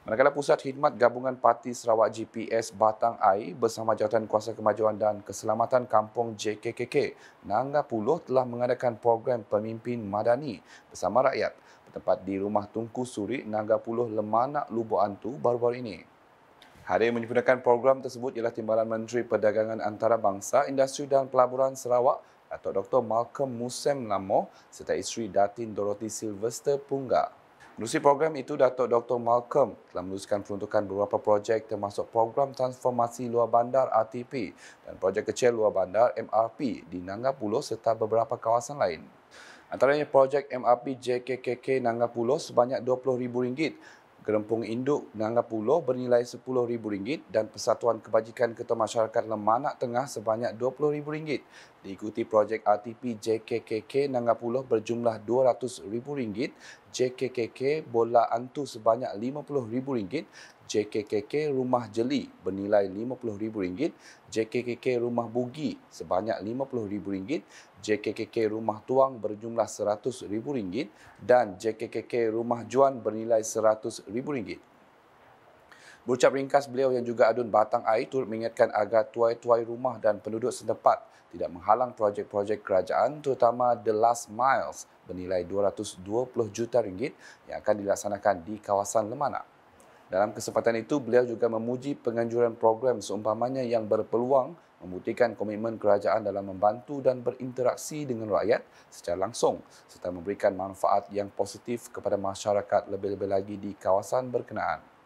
Manakala Pusat Hidmat Gabungan Parti Sarawak GPS Batang AI bersama Jawatan Kuasa Kemajuan dan Keselamatan Kampung JKKK Nangga Puloh telah mengadakan program pemimpin madani bersama rakyat bertempat di Rumah Tungku Suri Nangga Puloh Lemanak Lubuk Antu baru-baru ini. Hari yang menyempurnakan program tersebut ialah Timbalan Menteri Perdagangan Antarabangsa, Industri dan Pelaburan Sarawak Dato' Dr. Malcolm Musem Lamoh serta isteri Datin Dorothy Sylvester Punggak. Menerusi program itu, Datuk Dr. Malcolm telah meluluskan peruntukan beberapa projek termasuk program transformasi luar bandar RTP dan projek kecil luar bandar MRP di Nangga Pulau serta beberapa kawasan lain. Antaranya projek MRP JKKK Nangga Pulau sebanyak RM20,000 Gerempung induk Nangga Puloh bernilai RM10,000 dan Persatuan Kebajikan Ketua Masyarakat Lemanak Tengah sebanyak RM20,000. Diikuti projek RTP JKKK Nangga Puloh berjumlah RM200,000, JKKK Bola Antu sebanyak RM50,000, JKKK Rumah Jeli bernilai RM50,000, JKKK Rumah Bugi sebanyak RM50,000, JKKK Rumah Tuang berjumlah RM100,000 dan JKKK Rumah Juan bernilai RM100,000. Berucap ringkas beliau yang juga adun batang air turut mengingatkan agar tuai-tuai rumah dan penduduk setempat tidak menghalang projek-projek kerajaan terutama The Last Miles bernilai RM220 juta ringgit yang akan dilaksanakan di kawasan Lemanak. Dalam kesempatan itu, beliau juga memuji penganjuran program seumpamanya yang berpeluang membuktikan komitmen kerajaan dalam membantu dan berinteraksi dengan rakyat secara langsung serta memberikan manfaat yang positif kepada masyarakat lebih-lebih lagi di kawasan berkenaan.